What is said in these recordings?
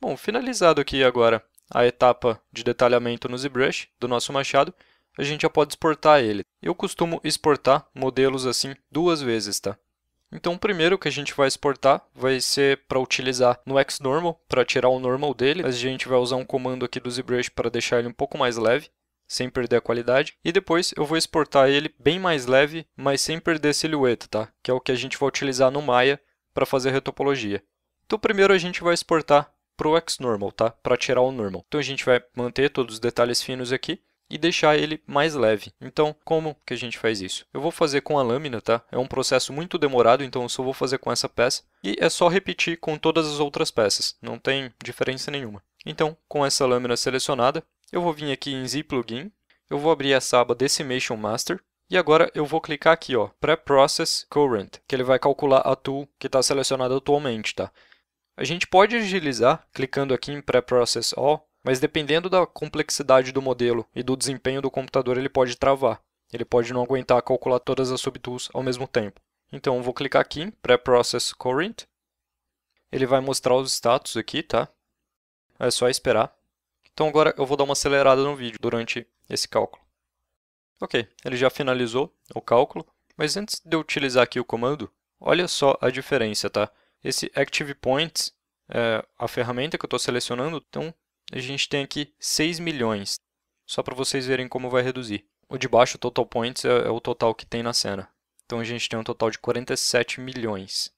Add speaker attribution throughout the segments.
Speaker 1: Bom, finalizado aqui agora a etapa de detalhamento no ZBrush do nosso machado, a gente já pode exportar ele. Eu costumo exportar modelos assim duas vezes, tá? Então, o primeiro que a gente vai exportar vai ser para utilizar no xnormal, para tirar o normal dele. A gente vai usar um comando aqui do ZBrush para deixar ele um pouco mais leve, sem perder a qualidade. E depois eu vou exportar ele bem mais leve, mas sem perder a silhueta, tá? Que é o que a gente vai utilizar no Maya para fazer a retopologia. Então, primeiro a gente vai exportar para o normal tá? para tirar o normal. Então, a gente vai manter todos os detalhes finos aqui e deixar ele mais leve. Então, como que a gente faz isso? Eu vou fazer com a lâmina, tá? É um processo muito demorado, então eu só vou fazer com essa peça. E é só repetir com todas as outras peças, não tem diferença nenhuma. Então, com essa lâmina selecionada, eu vou vir aqui em Z Plugin, eu vou abrir essa aba Decimation Master, e agora eu vou clicar aqui, ó, Pre-Process Current, que ele vai calcular a tool que está selecionada atualmente, tá? A gente pode agilizar clicando aqui em Preprocess All, mas dependendo da complexidade do modelo e do desempenho do computador, ele pode travar. Ele pode não aguentar calcular todas as subtools ao mesmo tempo. Então, vou clicar aqui em Preprocess Current. Ele vai mostrar os status aqui, tá? É só esperar. Então, agora eu vou dar uma acelerada no vídeo durante esse cálculo. Ok, ele já finalizou o cálculo, mas antes de eu utilizar aqui o comando, olha só a diferença, tá? Esse Active Points é, a ferramenta que eu estou selecionando. Então, a gente tem aqui 6 milhões, só para vocês verem como vai reduzir. O de baixo, o total points, é, é o total que tem na cena. Então, a gente tem um total de 47 milhões.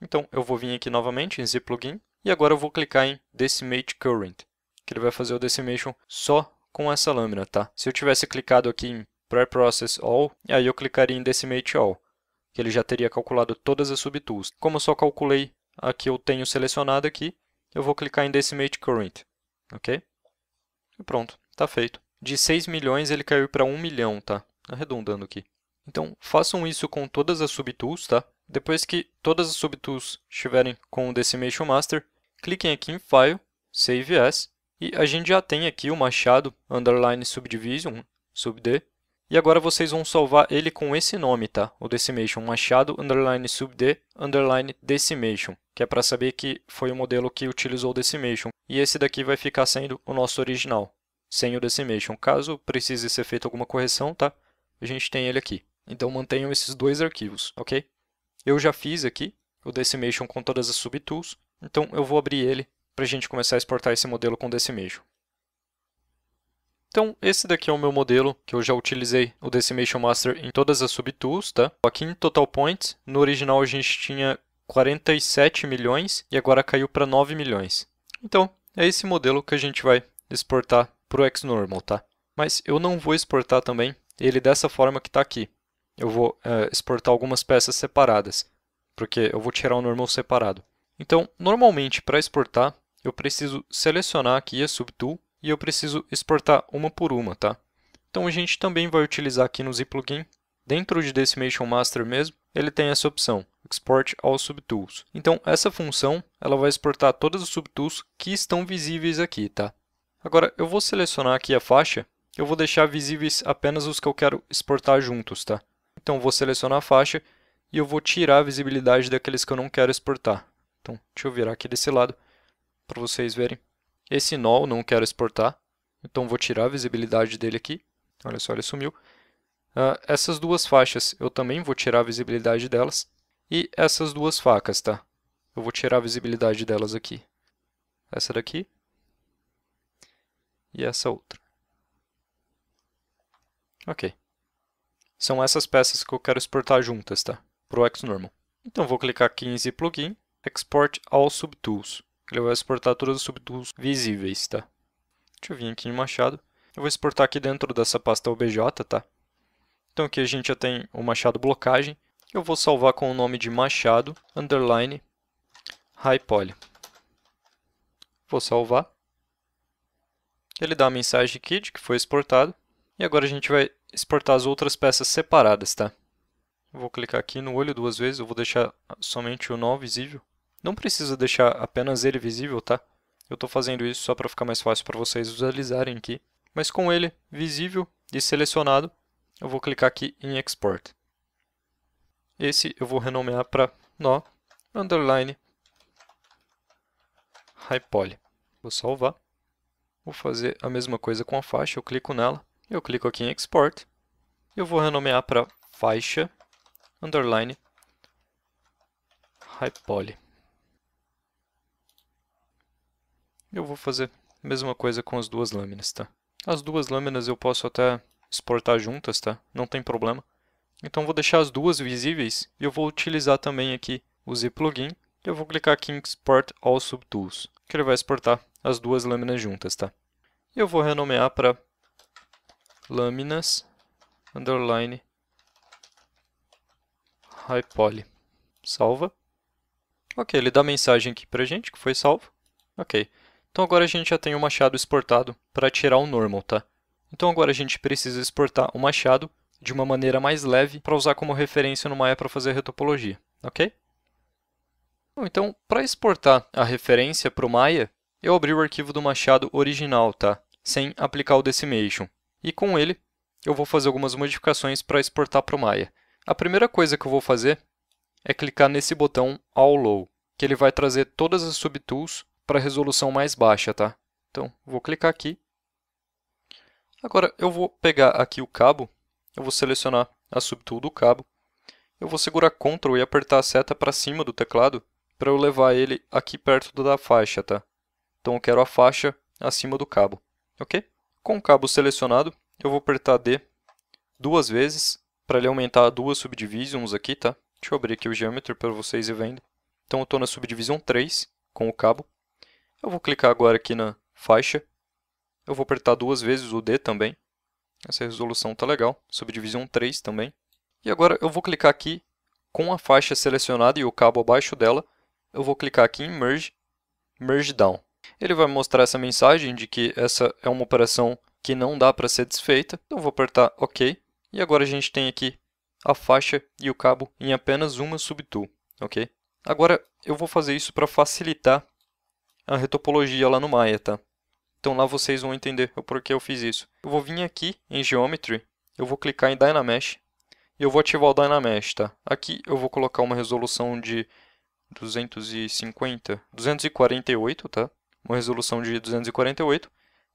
Speaker 1: Então, eu vou vir aqui novamente em Zip Plugin, e agora eu vou clicar em Decimate Current, que ele vai fazer o decimation só com essa lâmina, tá? Se eu tivesse clicado aqui em Pre-Process All, aí eu clicaria em Decimate All, que ele já teria calculado todas as subtools. Como eu só calculei a que eu tenho selecionado aqui, eu vou clicar em Decimate Current, ok? E pronto, está feito. De 6 milhões ele caiu para 1 milhão, tá? Arredondando aqui. Então, façam isso com todas as subtools, tá? Depois que todas as subtools estiverem com o Decimation Master, cliquem aqui em File, Save As, e a gente já tem aqui o machado underline subdivision, subd, e agora vocês vão salvar ele com esse nome, tá? O decimation machado underline subd underline decimation, que é para saber que foi o modelo que utilizou o decimation. E esse daqui vai ficar sendo o nosso original, sem o decimation. Caso precise ser feita alguma correção, tá? A gente tem ele aqui. Então mantenham esses dois arquivos, ok? Eu já fiz aqui o decimation com todas as subtools, então eu vou abrir ele para a gente começar a exportar esse modelo com decimation. Então, esse daqui é o meu modelo, que eu já utilizei o Decimation Master em todas as subtools, tá? Aqui em Total Points, no original a gente tinha 47 milhões e agora caiu para 9 milhões. Então, é esse modelo que a gente vai exportar para o Xnormal, tá? Mas eu não vou exportar também ele dessa forma que está aqui. Eu vou eh, exportar algumas peças separadas, porque eu vou tirar o normal separado. Então, normalmente, para exportar, eu preciso selecionar aqui a subtool e eu preciso exportar uma por uma, tá? Então a gente também vai utilizar aqui no Zplugin, dentro de Decimation Master mesmo, ele tem essa opção, Export All Subtools. Então essa função, ela vai exportar todas as subtools que estão visíveis aqui, tá? Agora eu vou selecionar aqui a faixa, eu vou deixar visíveis apenas os que eu quero exportar juntos, tá? Então vou selecionar a faixa e eu vou tirar a visibilidade daqueles que eu não quero exportar. Então, deixa eu virar aqui desse lado para vocês verem. Esse null não quero exportar, então vou tirar a visibilidade dele aqui. Olha só, ele sumiu. Uh, essas duas faixas eu também vou tirar a visibilidade delas. E essas duas facas, tá? Eu vou tirar a visibilidade delas aqui. Essa daqui e essa outra. Ok. São essas peças que eu quero exportar juntas, tá? Para o Xnormal. Então vou clicar aqui em Z Plugin, Export All Subtools. Ele vai exportar todos os subtools visíveis, tá? Deixa eu vir aqui em Machado. Eu vou exportar aqui dentro dessa pasta OBJ, tá? Então aqui a gente já tem o Machado Blocagem. Eu vou salvar com o nome de Machado, underline, high poly. Vou salvar. Ele dá a mensagem aqui de que foi exportado. E agora a gente vai exportar as outras peças separadas, tá? Eu vou clicar aqui no olho duas vezes, eu vou deixar somente o nó visível. Não precisa deixar apenas ele visível, tá? Eu estou fazendo isso só para ficar mais fácil para vocês visualizarem aqui. Mas com ele visível e selecionado, eu vou clicar aqui em Export. Esse eu vou renomear para nó underline Hypoly. Vou salvar. Vou fazer a mesma coisa com a faixa, eu clico nela, eu clico aqui em Export. Eu vou renomear para faixa underline Hypoly. eu vou fazer a mesma coisa com as duas lâminas, tá? As duas lâminas eu posso até exportar juntas, tá? Não tem problema. Então vou deixar as duas visíveis e eu vou utilizar também aqui o Z plugin. Eu vou clicar aqui em Export All Subtools, que ele vai exportar as duas lâminas juntas, tá? Eu vou renomear para lâminas underline high poly. Salva. Ok, ele dá mensagem aqui pra gente que foi salvo. Ok. Então agora a gente já tem o machado exportado para tirar o normal, tá? Então agora a gente precisa exportar o machado de uma maneira mais leve para usar como referência no Maya para fazer a retopologia, ok? Bom, então, para exportar a referência para o Maya, eu abri o arquivo do machado original, tá? sem aplicar o decimation. E com ele, eu vou fazer algumas modificações para exportar para o Maya. A primeira coisa que eu vou fazer é clicar nesse botão All Low, que ele vai trazer todas as subtools para a resolução mais baixa, tá? Então, vou clicar aqui. Agora, eu vou pegar aqui o cabo, eu vou selecionar a subtool do cabo, eu vou segurar Ctrl e apertar a seta para cima do teclado para eu levar ele aqui perto da faixa, tá? Então, eu quero a faixa acima do cabo, ok? Com o cabo selecionado, eu vou apertar D duas vezes para ele aumentar duas subdivisions aqui, tá? Deixa eu abrir aqui o geometry para vocês verem. vendo. Então, eu estou na subdivisão 3 com o cabo. Eu vou clicar agora aqui na faixa. Eu vou apertar duas vezes o D também. Essa resolução está legal. Subdivisão 3 também. E agora eu vou clicar aqui com a faixa selecionada e o cabo abaixo dela. Eu vou clicar aqui em Merge, Merge Down. Ele vai mostrar essa mensagem de que essa é uma operação que não dá para ser desfeita. Então eu vou apertar OK. E agora a gente tem aqui a faixa e o cabo em apenas uma subtool, ok? Agora eu vou fazer isso para facilitar a retopologia lá no Maya, tá? Então lá vocês vão entender o porquê eu fiz isso. Eu vou vir aqui em Geometry, eu vou clicar em Dynamesh e eu vou ativar o Dynamesh, tá? Aqui eu vou colocar uma resolução de 250, 248, tá? Uma resolução de 248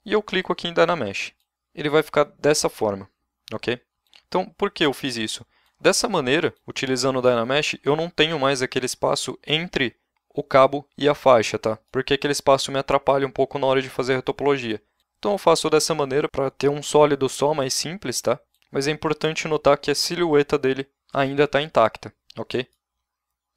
Speaker 1: e eu clico aqui em Dynamesh. Ele vai ficar dessa forma, ok? Então, por que eu fiz isso? Dessa maneira, utilizando o Dynamesh, eu não tenho mais aquele espaço entre o cabo e a faixa, tá? Porque aquele espaço me atrapalha um pouco na hora de fazer a topologia. Então eu faço dessa maneira para ter um sólido só mais simples, tá? Mas é importante notar que a silhueta dele ainda está intacta, ok?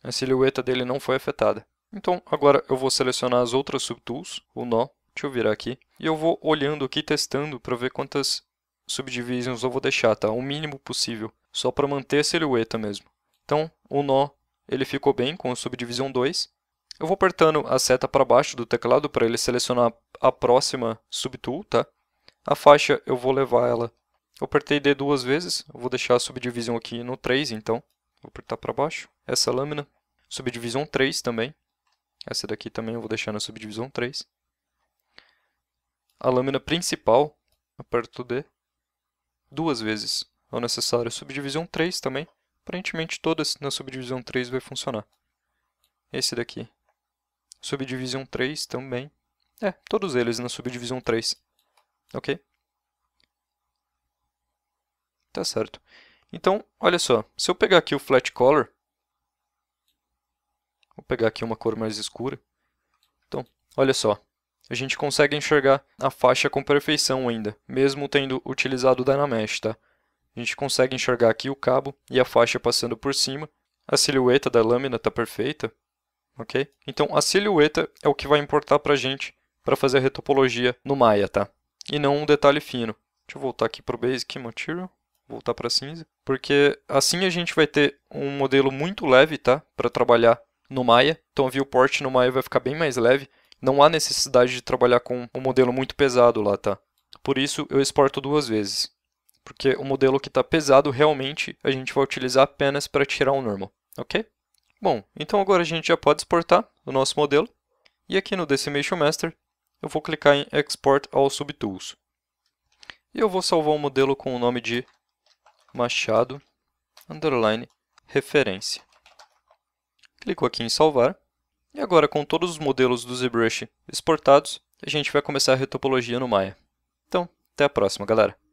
Speaker 1: A silhueta dele não foi afetada. Então agora eu vou selecionar as outras subtools, o nó, deixa eu virar aqui, e eu vou olhando aqui, testando para ver quantas subdivisions eu vou deixar, tá? O mínimo possível, só para manter a silhueta mesmo. Então o nó ele ficou bem com a subdivisão 2, eu vou apertando a seta para baixo do teclado para ele selecionar a próxima subtool, tá? A faixa eu vou levar ela. Eu apertei D duas vezes, eu vou deixar a subdivisão aqui no 3, então. Vou apertar para baixo. Essa lâmina, subdivisão 3 também. Essa daqui também eu vou deixar na subdivisão 3. A lâmina principal, aperto D duas vezes. É o necessário subdivisão 3 também. Aparentemente todas na subdivisão 3 vai funcionar. Esse daqui, Subdivisão 3 também. É. é, todos eles na subdivisão 3. Ok? Tá certo. Então, olha só. Se eu pegar aqui o flat color, vou pegar aqui uma cor mais escura. Então, olha só. A gente consegue enxergar a faixa com perfeição ainda, mesmo tendo utilizado o Dynamesh, tá? A gente consegue enxergar aqui o cabo e a faixa passando por cima. A silhueta da lâmina está perfeita ok? Então, a silhueta é o que vai importar para a gente para fazer a retopologia no Maya, tá? E não um detalhe fino. Deixa eu voltar aqui para o Basic Material, voltar para cinza, porque assim a gente vai ter um modelo muito leve, tá? Para trabalhar no Maya. Então, a viewport no Maya vai ficar bem mais leve. Não há necessidade de trabalhar com um modelo muito pesado lá, tá? Por isso, eu exporto duas vezes. Porque o modelo que está pesado, realmente, a gente vai utilizar apenas para tirar o normal, ok? Bom, então agora a gente já pode exportar o nosso modelo. E aqui no Decimation Master, eu vou clicar em Export All Subtools. E eu vou salvar o um modelo com o nome de Machado underline referência. Clico aqui em salvar. E agora com todos os modelos do ZBrush exportados, a gente vai começar a retopologia no Maya. Então, até a próxima, galera!